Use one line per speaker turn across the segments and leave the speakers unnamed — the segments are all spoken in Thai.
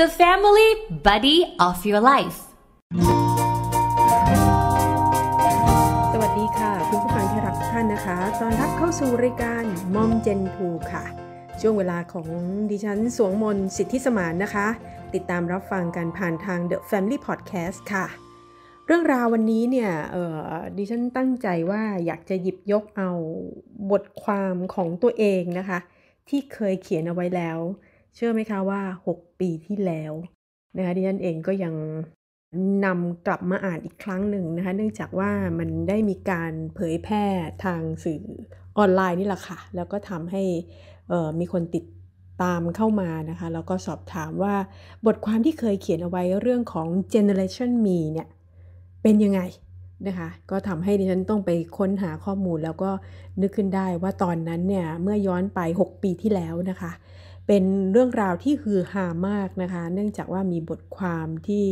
the family buddy of your life สวัสดีค่ะ คุณผู้ฟังที่รักทุกท่านนะคะ ตอนรับเข้าสู่รายการมอมเจนทูค่ะ ช่วงเวลาของดิฉันสวงมนสิทธิสมานนะคะ ติดตามรับฟังกันผ่านทาง The Family Podcast ค่ะ เรื่องราววันนี้เนี่ย ดิฉันตั้งใจว่าอยากจะหยิบยกเอาบทความของตัวเองนะคะ ที่เคยเขียนเอาไว้แล้วเชื่อไหมคะว่า 6 ปีที่แล้ว นะคะ ดิฉันเองก็ยังนำกลับมาอ่านอีกครั้งหนึ่งนะคะ เนื่องจากว่ามันได้มีการเผยแพร่ทางสื่อออนไลน์นี่แหละค่ะ แล้วก็ทำให้มีคนติดตามเข้ามานะคะ แล้วก็สอบถามว่าบทความที่เคยเขียนเอาไว้เรื่องของ Generation Me เนี่ย เป็นยังไงนะคะ ก็ทำให้ดิฉันต้องไปค้นหาข้อมูลแล้วก็นึกขึ้นได้ว่าตอนนั้นเนี่ย เมื่อย้อนไป 6 ปีที่แล้วนะคะเป็นเรื่องราวที่ฮือฮามากนะคะ เนื่องจากว่ามีบทความที่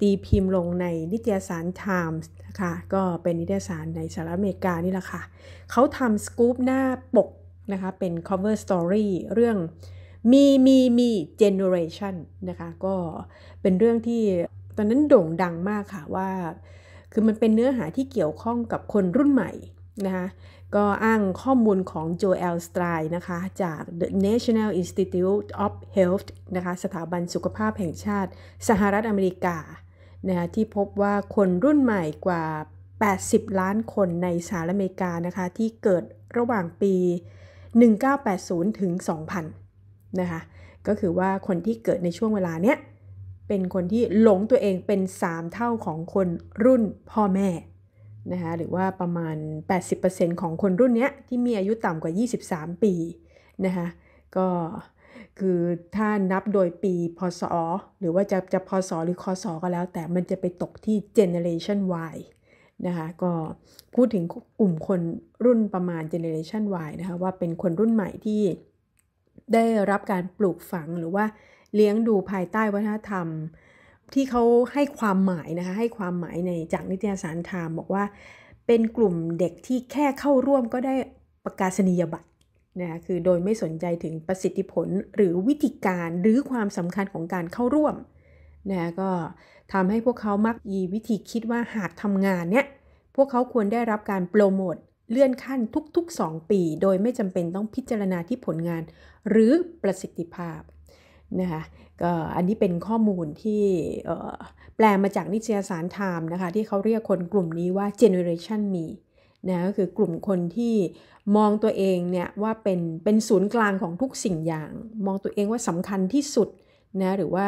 ตีพิมพ์ลงในนิตยสาร Times นะคะก็เป็นนิตยสารในสหรัฐอเมริกานี่แหละค่ะ เขาทำสกู๊ปหน้าปกนะคะ เป็น cover story เรื่องมีมีมี generation นะคะ ก็เป็นเรื่องที่ตอนนั้นโด่งดังมากค่ะว่า คือมันเป็นเนื้อหาที่เกี่ยวข้องกับคนรุ่นใหม่นะคะก็อ้างข้อมูลของโจเอลสไตร์นะคะ จาก The National Institute of Health นะคะ สถาบันสุขภาพแห่งชาติสหรัฐอเมริกานะะที่พบว่าคนรุ่นใหม่กว่า 80 ล้านคนในสหรัฐอเมริกานะคะ ที่เกิดระหว่างปี 1980 ถึง 2000 นะคะ ก็คือว่าคนที่เกิดในช่วงเวลาเนี้ยเป็นคนที่หลงตัวเองเป็น 3 เท่าของคนรุ่นพ่อแม่นะคะหรือว่าประมาณ 80%ของคนรุ่นนี้ที่มีอายุต่ำกว่า 23 ปีนะคะก็คือถ้านับโดยปีพศ หรือว่าจะจะพศหรือคศก็แล้ว แต่มันจะไปตกที่ generation Y นะคะก็พูดถึงกลุ่มคนรุ่นประมาณ generation Y นะคะว่าเป็นคนรุ่นใหม่ที่ได้รับการปลูกฝังหรือว่าเลี้ยงดูภายใต้วัฒนธรรมที่เขาให้ความหมายนะคะให้ความหมายในจากนิตยสารไทม์บอกว่า เป็นกลุ่มเด็กที่แค่เข้าร่วมก็ได้ประกาศนียบัตรนะคะคือโดยไม่สนใจถึงประสิทธิผลหรือวิธีการหรือความสำคัญของการเข้าร่วมนะก็ทำให้พวกเขามักมีวิธีคิดว่าหากทำงานเนี้ยพวกเขาควรได้รับการโปรโมทเลื่อนขั้นทุก ๆ 2 ปี โดยไม่จำเป็นต้องพิจารณาที่ผลงาน หรือประสิทธิภาพนะคะก็อันนี้เป็นข้อมูลที่แปลมาจากนิตยสารไทม์นะคะที่เขาเรียกคนกลุ่มนี้ว่า Generation Me นะก็คือกลุ่มคนที่มองตัวเองเนี่ยว่าเป็นเป็นศูนย์กลางของทุกสิ่งอย่าง มองตัวเองว่าสำคัญที่สุดนะหรือว่า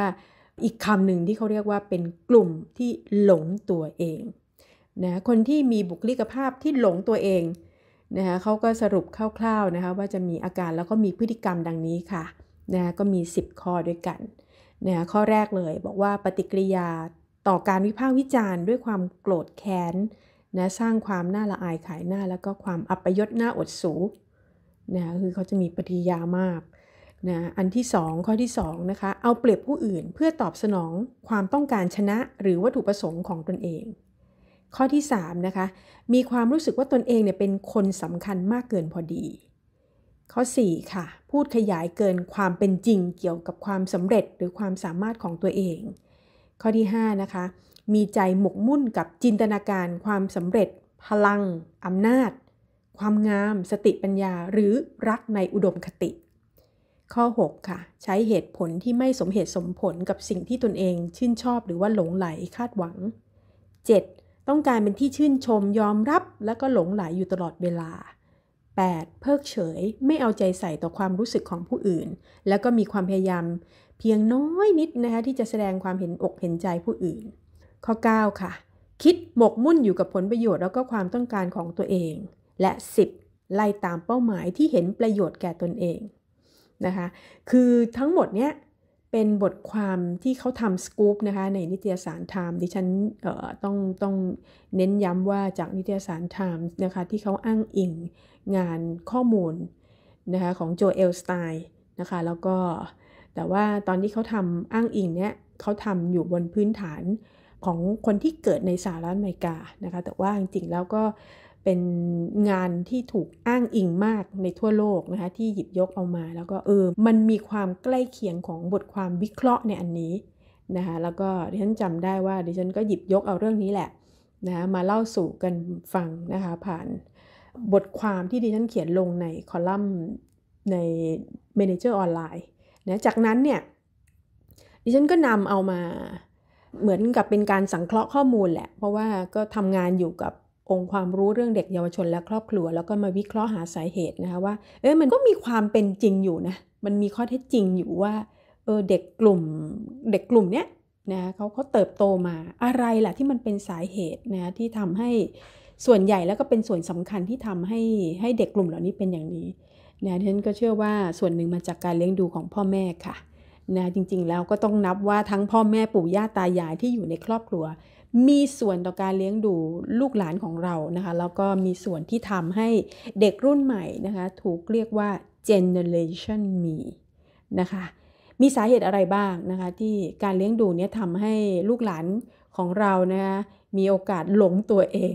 อีกคำหนึ่งที่เขาเรียกว่าเป็นกลุ่มที่หลงตัวเองนะคนที่มีบุคลิกภาพที่หลงตัวเองนะคะเขาก็สรุปคร่าวๆนะคะว่าจะมีอาการแล้วก็มีพฤติกรรมดังนี้ค่ะนะก็มี 10 ข้อด้วยกันนะข้อแรกเลยบอกว่าปฏิกิริยาต่อการวิพากษ์วิจารณ์ ด้วยความโกรธแค้น นะสร้างความน่าละอายขายหน้าแล้วก็ความอัปยศหน้าอดสูนะคือเขาจะมีปฏิกิริยามากนะอันที่ 2 ข้อที่2นะคะเอาเปรียบผู้อื่นเพื่อตอบสนองความต้องการชนะหรือวัตถุประสงค์ของตนเอง ข้อที่3นะคะมีความรู้สึกว่าตนเองเนี่ยเป็นคนสำคัญมากเกินพอดีข้อ4ค่ะพูดขยายเกินความเป็นจริงเกี่ยวกับความสำเร็จหรือความสามารถของตัวเอง ข้อที่5นะคะมีใจหมกมุ่นกับจินตนาการ ความสำเร็จ พลังอำนาจ ความงาม สติปัญญา หรือรักในอุดมคติ ข้อ6ค่ะใช้เหตุผลที่ไม่สมเหตุสมผลกับสิ่งที่ตนเอง ชื่นชอบหรือว่าหลงไหลคาดหวัง 7. ต้องการเป็นที่ชื่นชมยอมรับ และก็หลงไหลอยู่ตลอดเวลา 8. เพิกเฉย ไม่เอาใจใส่ต่อความรู้สึกของผู้อื่น แล้วก็มีความพยายาม เพียงน้อยนิดนะคะที่จะแสดงความเห็นอกเห็นใจผู้อื่น ข้อ 9ค่ะ คิดหมกมุ่นอยู่กับผลประโยชน์แล้วก็ความต้องการของตัวเอง และ10ไล่ตามเป้าหมายที่เห็นประโยชน์แก่ตนเองนะคะ คือทั้งหมดเนี้ยเป็นบทความที่เขาทำสกู๊ปนะคะในนิตยสารไทม์ดิฉันต้องต้องเน้นย้ำว่าจากนิตยสารไทม์นะคะที่เขาอ้างอิงงานข้อมูลนะคะของโจเอลสไตน์นะคะแล้วก็แต่ว่าตอนที่เขาทำอ้างอิงเนี้ยเขาทำอยู่บนพื้นฐานของคนที่เกิดในสหรัฐอเมริกานะคะแต่ว่าจริงๆแล้วก็เป็นงานที่ถูกอ้างอิงมากในทั่วโลกนะคะที่หยิบยกเอามา แล้วก็เออมันมีความใกล้เคียงของบทความวิเคราะห์ในอันนี้นะคะแล้วก็ดิฉันจำได้ว่าดิฉันก็หยิบยกเอาเรื่องนี้แหละนะะมาเล่าสู่กันฟังนะคะผ่านบทความที่ดิฉันเขียนลงในคอลัมน์ใน Manager ออนไลน์นะ จากนั้นเนี่ยดิฉันก็นำเอามาเหมือนกับเป็นการสังเคราะห์ข้อมูลแหละเพราะว่าก็ทำงานอยู่กับองค์ความรู้เรื่องเด็กเยาวชนและครอบครัว แล้วก็มาวิเคราะห์หาสาเหตุนะคะว่าเออมันก็มีความเป็นจริงอยู่นะมันมีข้อเท็จจริงอยู่ว่าเออเด็กกลุ่มเด็กกลุ่มเนี้ยนะเขาเขาเติบโตมาอะไรล่ะที่มันเป็นสาเหตุนะที่ทำให้ส่วนใหญ่แล้วก็เป็นส่วนสำคัญที่ทำให้ ให้เด็กกลุ่มเหล่านี้เป็นอย่างนี้นะฉันก็เชื่อว่าส่วนหนึ่งมาจากการเลี้ยงดูของพ่อแม่ค่ะนะจริงๆ แล้วก็ต้องนับว่าทั้งพ่อแม่ปู่ย่าตายายที่อยู่ในครอบครัว มีส่วนต่อการเลี้ยงดูลูกหลานของเรานะคะ แล้วก็มีส่วนที่ทำให้เด็กรุ่นใหม่นะคะ ถูกเรียกว่า generation me นะคะ มีสาเหตุอะไรบ้างนะคะที่การเลี้ยงดูเนี้ยทำให้ลูกหลานของเรานะคะ มีโอกาสหลงตัวเอง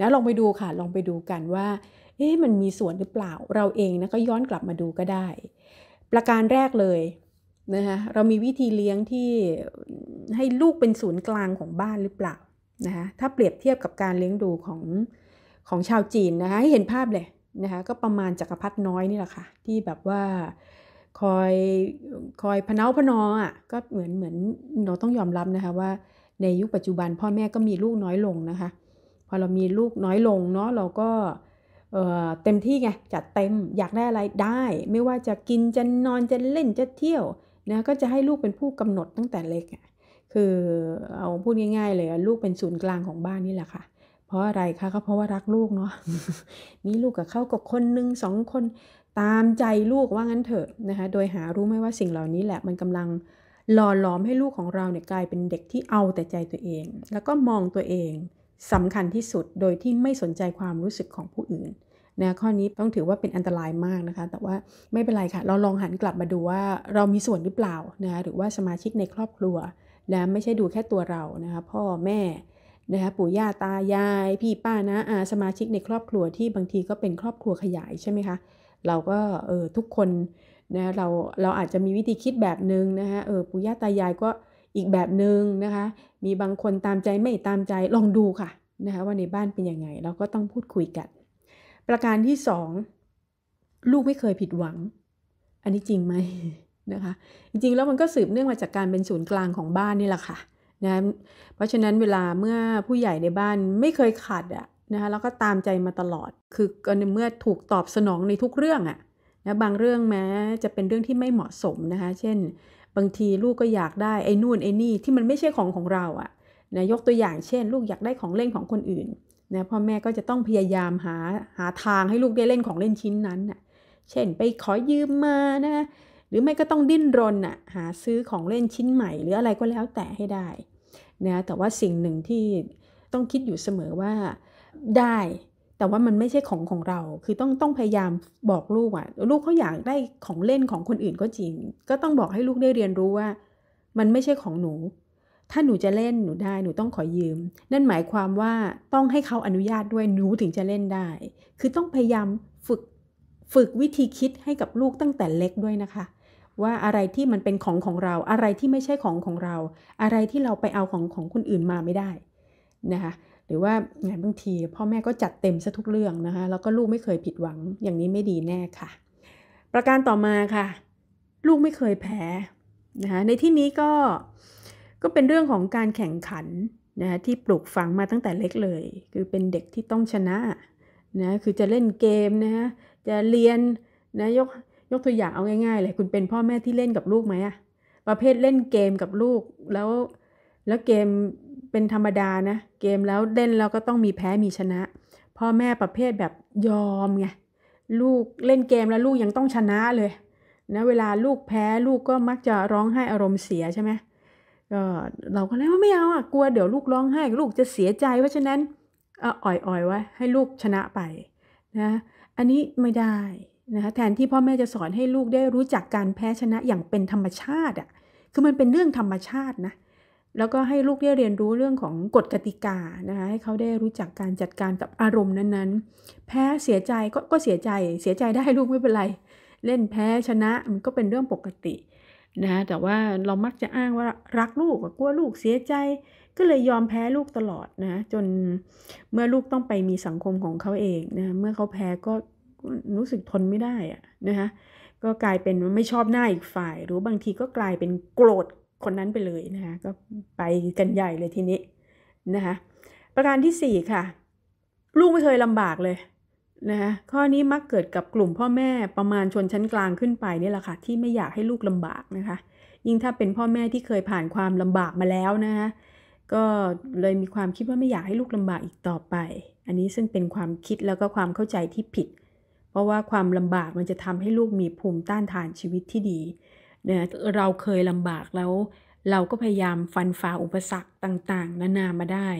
นะลองไปดูค่ะ ลองไปดูกันว่าเอ๊ะมันมีส่วนหรือเปล่า เราเองนะก็ย้อนกลับมาดูก็ได้ ประการแรกเลยนะคะเรามีวิธีเลี้ยงที่ให้ลูกเป็นศูนย์กลางของบ้านหรือเปล่านะคะถ้าเปรียบเทียบกับการเลี้ยงดูของของชาวจีนนะคะให้เห็นภาพเลยนะคะก็ประมาณจักรพรรดิน้อยนี่แหละค่ะที่แบบว่าคอยคอยพเนาพนออ่ะก็เหมือนเหมือนเราต้องยอมรับนะคะว่าในยุคปัจจุบันพ่อแม่ก็มีลูกน้อยลงนะคะพอเรามีลูกน้อยลงเนาะเราก็เต็มที่ไง จัดเต็มอยากได้อะไรได้ ไม่ว่าจะกินจะนอนจะเล่นจะเที่ยวนะก็จะให้ลูกเป็นผู้กำหนดตั้งแต่เล็กคือเอาพูดง่ายๆเลยลูกเป็นศูนย์กลางของบ้านนี่แหละค่ะเพราะอะไรคะก็เพราะว่ารักลูกเนาะมีลูกกับเขากับคนหนึ่งสองคนตามใจลูกว่างั้นเถอะนะคะโดยหารู้ไหมว่าสิ่งเหล่านี้แหละมันกำลังหล่อหลอมให้ลูกของเราเนี่ยกลายเป็นเด็กที่เอาแต่ใจตัวเอง แล้วก็มองตัวเองสำคัญที่สุดโดยที่ไม่สนใจความรู้สึกของผู้อื่น นะข้อนี้ต้องถือว่าเป็นอันตรายมากนะคะแต่ว่าไม่เป็นไรค่ะเราลองหันกลับมาดูว่าเรามีส่วนหรือเปล่านะะหรือว่าสมาชิกในครอบครัวและไม่ใช่ดูแค่ตัวเรานะคะพ่อแม่นะคะปู่ย่าตายาย พี่ป้านะอาสมาชิกในครอบครัวที่บางทีก็เป็นครอบครัวขยายใช่ไหมคะเราก็เออทุกคนนะเราเราอาจจะมีวิธีคิดแบบนึงนะคะเออปู่ย่าตายายก็อีกแบบหนึ่งนะคะมีบางคนตามใจไม่ตามใจลองดูค่ะนะคะว่าในบ้านเป็นยังไงเราก็ต้องพูดคุยกัน ประการที่สองลูกไม่เคยผิดหวัง อันนี้จริงไหมนะคะจริงๆแล้วมันก็สืบเนื่องมาจากการเป็นศูนย์กลางของบ้านนี่แหละค่ะนะเพราะฉะนั้นเวลาเมื่อผู้ใหญ่ในบ้านไม่เคยขาดอะนะคะแล้วก็ตามใจมาตลอดคือในเมื่อถูกตอบสนองในทุกเรื่องอะนะบางเรื่องแม้จะเป็นเรื่องที่ไม่เหมาะสมนะคะเช่นบางทีลูกก็อยากได้ไอ้นู่นไอ้นี่ที่มันไม่ใช่ของของเราอะ่ะนะยกตัวอย่างเช่นลูกอยากได้ของเล่นของคนอื่นนะพ่อแม่ก็จะต้องพยายามหาหาทางให้ลูกได้เล่นของเล่นชิ้นนั้นนะเช่นไปขอยืมมานะหรือไม่ก็ต้องดิ้นรนนะ่ะหาซื้อของเล่นชิ้นใหม่ หรืออะไรก็แล้วแต่ให้ได้นะแต่ว่าสิ่งหนึ่งที่ต้องคิดอยู่เสมอว่าได้แต่ว่ามันไม่ใช่ของของเรา คือต้องต้องพยายามบอกลูกอะ่ะ ลูกเขาอยากได้ของเล่นของคนอื่นก็จริง ก็ต้องบอกให้ลูกได้เรียนรู้ว่ามันไม่ใช่ของหนู ถ้าหนูจะเล่นหนูได้หนูต้องขอยืม นั่นหมายความว่าต้องให้เขาอนุญาตด้วยหนูถึงจะเล่นได้ คือต้องพยายามฝึกฝึกวิธีคิดให้กับลูกตั้งแต่เล็กด้วยนะคะ ว่าอะไรที่มันเป็นของของเรา อะไรที่ไม่ใช่ของของเรา อะไรที่เราไปเอาของของคนอื่นมาไม่ได้นะคะหรือว่าบางทีพ่อแม่ก็จัดเต็มซะทุกเรื่องนะคะแล้วก็ลูกไม่เคยผิดหวังอย่างนี้ไม่ดีแน่ค่ะ ประการต่อมาค่ะ ลูกไม่เคยแพ้นะคะในที่นี้ก็ก็เป็นเรื่องของการแข่งขันนะที่ปลูกฝังมาตั้งแต่เล็กเลย คือเป็นเด็กที่ต้องชนะนะคือจะเล่นเกมนะฮะจะเรียนนะยกยกตัวอย่างเอาง่ายๆเลย คุณเป็นพ่อแม่ที่เล่นกับลูกไหมอะประเภทเล่นเกมกับลูกแล้วแล้วเกมเป็นธรรมดานะเกมแล้วเล่นแล้วก็ต้องมีแพ้มีชนะ พ่อแม่ประเภทแบบยอมไงลูกเล่นเกมแล้วลูกยังต้องชนะเลยนะเวลาลูกแพ้ลูกก็มักจะร้องไห้อารมณ์เสียใช่ไหมก็เราก็เลยว่าไม่เอาอ่ะกลัวเดี๋ยวลูกร้องไห้ลูกจะเสียใจเพราะฉะนั้นอ่อยอ่อไว้ให้ลูกชนะไปนะอันนี้ไม่ได้นะคะแทนที่พ่อแม่จะสอนให้ลูกได้รู้จักการแพ้ชนะอย่างเป็นธรรมชาติอ่ะคือมันเป็นเรื่องธรรมชาตินะแล้วก็ให้ลูกได้เรียนรู้เรื่องของกฎกติกานะคะให้เขาได้รู้จักการจัดการกับอารมณ์นั้นๆ แพ้เสียใจก็ก็เสียใจ เสียใจได้ลูกไม่เป็นไรเล่นแพ้ชนะมันก็เป็นเรื่องปกตินะแต่ว่าเรามักจะอ้างว่ารักลูกกลัวลูกเสียใจ ก็เลยยอมแพ้ลูกตลอดนะจนเมื่อลูกต้องไปมีสังคมของเขาเองนะเมื่อเขาแพ้ก็รู้สึกทนไม่ได้อะนะคะก็กลายเป็นไม่ชอบหน้าอีกฝ่าย หรือบางทีก็กลายเป็นโกรธคนนั้นไปเลยนะคะก็ไปกันใหญ่เลยทีนี้นะคะประการที่ 4 ค่ะ ลูกไม่เคยลำบากเลยนะคะข้อนี้มักเกิดกับกลุ่มพ่อแม่ประมาณชนชั้นกลางขึ้นไปนี่แหละค่ะที่ไม่อยากให้ลูกลำบากนะคะยิ่งถ้าเป็นพ่อแม่ที่เคยผ่านความลำบากมาแล้วนะคะก็เลยมีความคิดว่าไม่อยากให้ลูกลำบากอีกต่อไป อันนี้ซึ่งเป็นความคิดแล้วก็ความเข้าใจที่ผิด เพราะว่าความลำบากมันจะทำให้ลูกมีภูมิต้านทานชีวิตที่ดีนะเราเคยลำบากแล้ว เราก็พยายามฟันฝ่าอุปสรรคต่างๆนานามาได้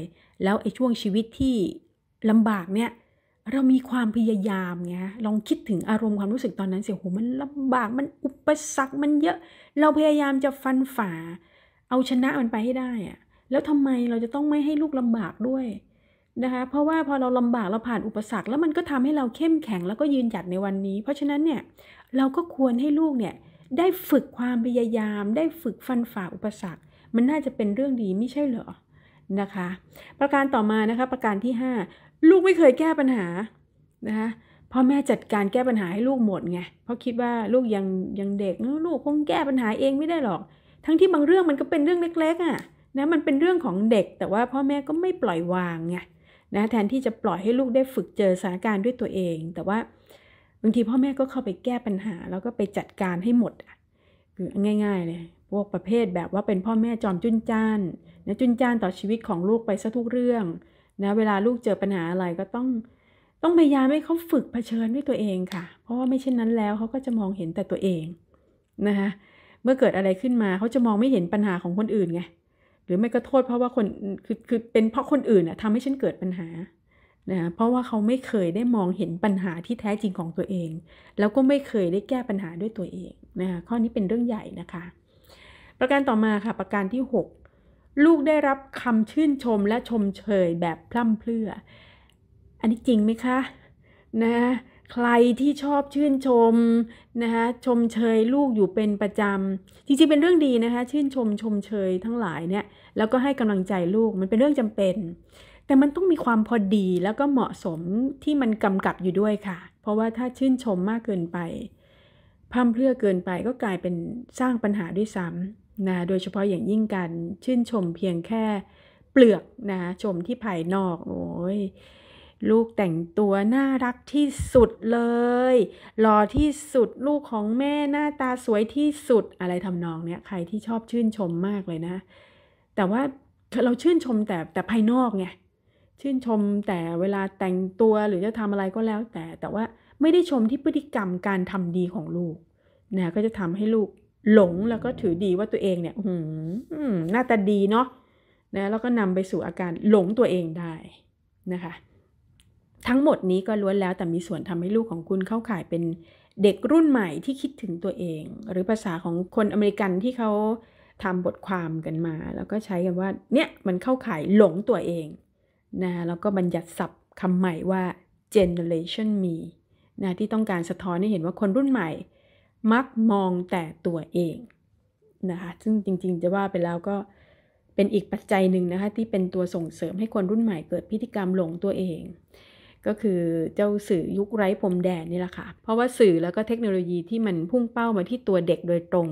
แล้วไอ้ช่วงชีวิตที่ลำบากเนี่ยเรามีความพยายามไง ลองคิดถึงอารมณ์ความรู้สึกตอนนั้นเสียโห มันลำบาก มันอุปสรรค มันเยอะ เราพยายามจะฟันฝ่าเอาชนะมันไปให้ได้อะแล้วทำไมเราจะต้องไม่ให้ลูกลำบากด้วยนะคะ เพราะว่าพอเราลำบาก เราผ่านอุปสรรค แล้วมันก็ทำให้เราเข้มแข็งแล้วก็ยืนหยัดในวันนี้ เพราะฉะนั้นเนี่ยเราก็ควรให้ลูกเนี่ยได้ฝึกความพยายาม ได้ฝึกฟันฝ่าอุปสรรค มันน่าจะเป็นเรื่องดีไม่ใช่เหรอนะคะ ประการต่อมานะคะ ประการที่ 5 ลูกไม่เคยแก้ปัญหานะคะพ่อแม่จัดการแก้ปัญหาให้ลูกหมดไงเพราะคิดว่าลูกยังยังเด็ก ลูกคงแก้ปัญหาเองไม่ได้หรอก ทั้งที่บางเรื่องมันก็เป็นเรื่องเล็กๆอะ่ะนะมันเป็นเรื่องของเด็ก แต่ว่าพ่อแม่ก็ไม่ปล่อยวางไงนะแทนที่จะปล่อยให้ลูกได้ฝึกเจอสถานการณ์ด้วยตัวเอง แต่ว่าบางทีพ่อแม่ก็เข้าไปแก้ปัญหาแล้วก็ไปจัดการให้หมดคือง่ายๆเลยพวกประเภทแบบว่าเป็นพ่อแม่จอมจุนจ้านนะจุนจ้านต่อชีวิตของลูกไปซะทุกเรื่องนะเวลาลูกเจอปัญหาอะไรก็ต้องต้องพยายามให้เขาฝึกเผชิญด้วยตัวเองค่ะ เพราะว่าไม่เช่นนั้นแล้วเขาก็จะมองเห็นแต่ตัวเองนะคะเมื่อเกิดอะไรขึ้นมาเขาจะมองไม่เห็นปัญหาของคนอื่นไงหรือไม่ก็โทษเพราะว่าคนคือคือเป็นเพราะคนอื่นอะทำให้ฉันเกิดปัญหานะเพราะว่าเขาไม่เคยได้มองเห็นปัญหาที่แท้จริงของตัวเอง แล้วก็ไม่เคยได้แก้ปัญหาด้วยตัวเองนะคะข้อนี้เป็นเรื่องใหญ่นะคะ ประการต่อมาค่ะ ประการที่ 6 ลูกได้รับคำชื่นชมและชมเชยแบบพล่ำเพรื่ออันนี้จริงไหมคะนะใครที่ชอบชื่นชมนะคะชมเชยลูกอยู่เป็นประจำจริงๆเป็นเรื่องดีนะคะ ชื่นชมชมเชยทั้งหลายเนี่ยแล้วก็ให้กำลังใจลูกมันเป็นเรื่องจำเป็นแต่มันต้องมีความพอดีแล้วก็เหมาะสมที่มันกำกับอยู่ด้วยค่ะ เพราะว่าถ้าชื่นชมมากเกินไปพั่มเพื่อเกินไปก็กลายเป็นสร้างปัญหาด้วยซ้ำนะ โดยเฉพาะอย่างยิ่งการชื่นชมเพียงแค่เปลือกนะชมที่ภายนอกโอ้ยลูกแต่งตัวน่ารักที่สุดเลยหล่อที่สุด ลูกของแม่หน้าตาสวยที่สุดอะไรทำนองเนี้ยใครที่ชอบชื่นชมมากเลยนะ แต่ว่าเราชื่นชมแต่แต่ภายนอกไงชื่นชมแต่เวลาแต่งตัวหรือจะทำอะไรก็แล้วแต่ แต่ว่าไม่ได้ชมที่พฤติกรรมการทำดีของลูกนะก็จะทำให้ลูกหลงแล้วก็ถือดีว่าตัวเองเนี่ยหืมหน้าตาดีเนาะนะแล้วก็นำไปสู่อาการหลงตัวเองได้นะคะ ทั้งหมดนี้ก็ล้วนแล้ว แต่มีส่วนทำให้ลูกของคุณเข้าข่ายเป็นเด็กรุ่นใหม่ที่คิดถึงตัวเอง หรือภาษาของคนอเมริกันที่เขาทำบทความกันมา แล้วก็ใช้กันว่า เนี่ยมันเข้าข่ายหลงตัวเองนะแล้วก็บัญญัติศัพท์คำใหม่ว่า generation me นะที่ต้องการสะท้อนให้เห็นว่าคนรุ่นใหม่มักมองแต่ตัวเองนะคะ ซึ่งจริงๆจะว่าไปแล้วก็เป็นอีกปัจจัยหนึ่งนะคะ ที่เป็นตัวส่งเสริมให้คนรุ่นใหม่เกิดพฤติกรรมหลงตัวเอง ก็คือเจ้าสื่อยุคไร้พรมแดนนี่แหละค่ะ เพราะว่าสื่อแล้วก็เทคโนโลยีที่มันพุ่งเป้ามาที่ตัวเด็กโดยตรง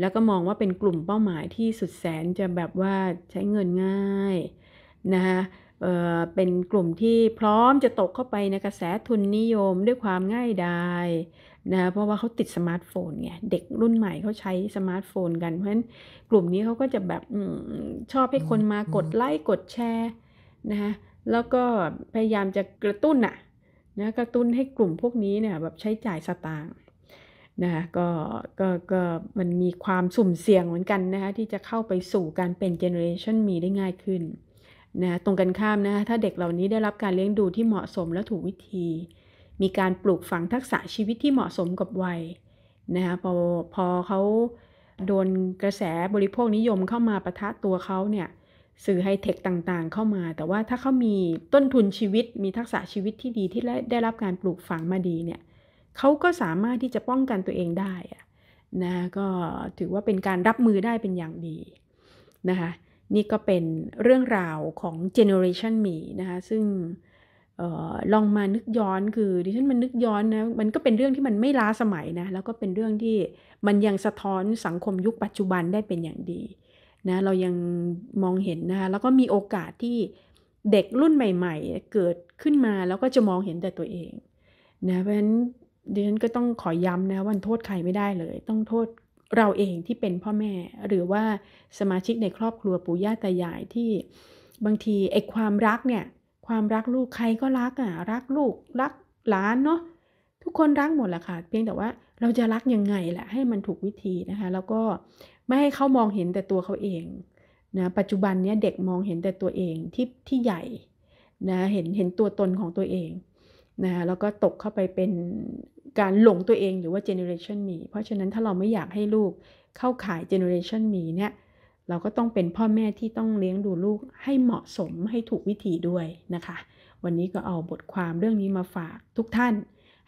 แล้วก็มองว่าเป็นกลุ่มเป้าหมายที่สุดแสนจะแบบว่าใช้เงินง่ายนะคะเป็นกลุ่มที่พร้อมจะตกเข้าไปในกระแสทุนนิยมด้วยความง่ายดายนะเพราะว่าเขาติดสมาร์ทโฟนไงเด็กรุ่นใหม่เขาใช้สมาร์ทโฟนกันเพราะฉะนั้นกลุ่มนี้เขาก็จะแบบชอบให้คนมากดไลค์กดแชร์นะฮะแล้วก็พยายามจะกระตุ้นอะนะกระตุ้นให้กลุ่มพวกนี้เนี่ยแบบใช้จ่ายสตางค์นะะก็ก็ก็มันมีความสุ่มเสี่ยงเหมือนกันนะคะที่จะเข้าไปสู่การเป็นเจเนอเรชันมีได้ง่ายขึ้นนะตรงกันข้ามนะะถ้าเด็กเหล่านี้ได้รับการเลี้ยงดูที่เหมาะสมและถูกวิธี มีการปลูกฝังทักษะชีวิตที่เหมาะสมกับวัยนะะพอพอเขาโดนกระแสบริโภคนิยมเข้ามาประทะตัวเขาเนี่ยสื่อไฮเทคต่างๆเข้ามา แต่ว่าถ้าเขามีต้นทุนชีวิตมีทักษะชีวิตที่ดีที่ได้รับการปลูกฝังมาดีเนี่ยเขาก็สามารถที่จะป้องกันตัวเองได้นะก็ถือว่าเป็นการรับมือได้เป็นอย่างดีนะคะนี่ก็เป็นเรื่องราวของ Generation Me นะคะ ซึ่งออลองมานึกย้อนคือดิฉันมันนึกย้อนนะ มันก็เป็นเรื่องที่มันไม่ล้าสมัยนะ แล้วก็เป็นเรื่องที่มันยังสะท้อนสังคมยุคปัจจุบันได้เป็นอย่างดีนะ เรายังมองเห็นนะคะแล้วก็มีโอกาสที่เด็กรุ่นใหม่ ๆ เกิดขึ้นมาแล้วก็จะมองเห็นแต่ตัวเองนะ เพราะฉะนั้นดิฉันก็ต้องขอย้ำนะวันโทษใครไม่ได้เลย ต้องโทษเราเองที่เป็นพ่อแม่หรือว่าสมาชิกในครอบครัวปู่ย่าตายายที่บางทีไอ้ความรักเนี่ยความรักลูกใครก็รักอ่ะ รักลูกรักหลานเนาะทุกคนรักหมดแหละค่ะเพียงแต่ว่าเราจะรักยังไงแหละให้มันถูกวิธีนะคะแล้วก็ไม่ให้เขามองเห็นแต่ตัวเขาเองนะปัจจุบันเนี้ยเด็กมองเห็นแต่ตัวเองที่ที่ใหญ่นะเห็นเห็นตัวตนของตัวเองนะแล้วก็ตกเข้าไปเป็นการหลงตัวเองหรือว่าเจเนอเรชันมี เพราะฉะนั้นถ้าเราไม่อยากให้ลูกเข้าขายเจเนอเรชันมีเนี่ย เราก็ต้องเป็นพ่อแม่ที่ต้องเลี้ยงดูลูกให้เหมาะสมให้ถูกวิธีด้วยนะคะ วันนี้ก็เอาบทความเรื่องนี้มาฝากทุกท่าน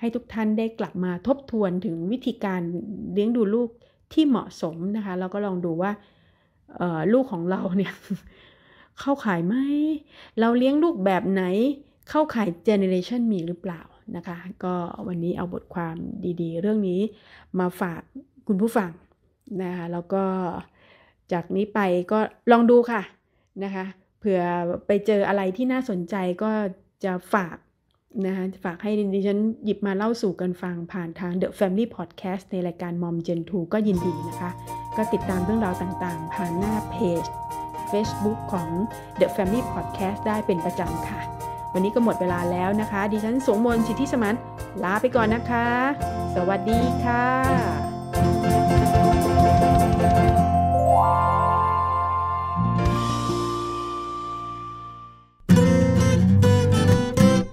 ให้ทุกท่านได้กลับมาทบทวนถึงวิธีการเลี้ยงดูลูกที่เหมาะสมนะคะแล้วก็ลองดูว่าลูกของเราเนี่ยเข้าขายไหมเราเลี้ยงลูกแบบไหน เข้าขายเจเนอเรชันมีหรือเปล่านะคะก็วันนี้เอาบทความดีๆ เรื่องนี้มาฝากคุณผู้ฟังนะคะแล้วก็จากนี้ไปก็ลองดูค่ะนะคะเผื่อไปเจออะไรที่น่าสนใจก็จะฝากนะคะฝากให้ดิฉันหยิบมาเล่าสู่กันฟังผ่านทาง The Family Podcast ในรายการมอมเจนทูก็ยินดีนะคะ ก็ติดตามเรื่องราวต่างๆ ผ่านหน้าเพจ Facebook ของ The Family Podcast ได้เป็นประจำค่ะวันนี้ก็หมดเวลาแล้วนะคะ ดิฉันสงมนสิทธิสมันลาไปก่อนนะคะ สวัสดีค่ะ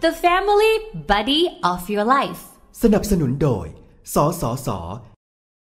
The Family Buddy of Your Life สนับสนุนโดย สสส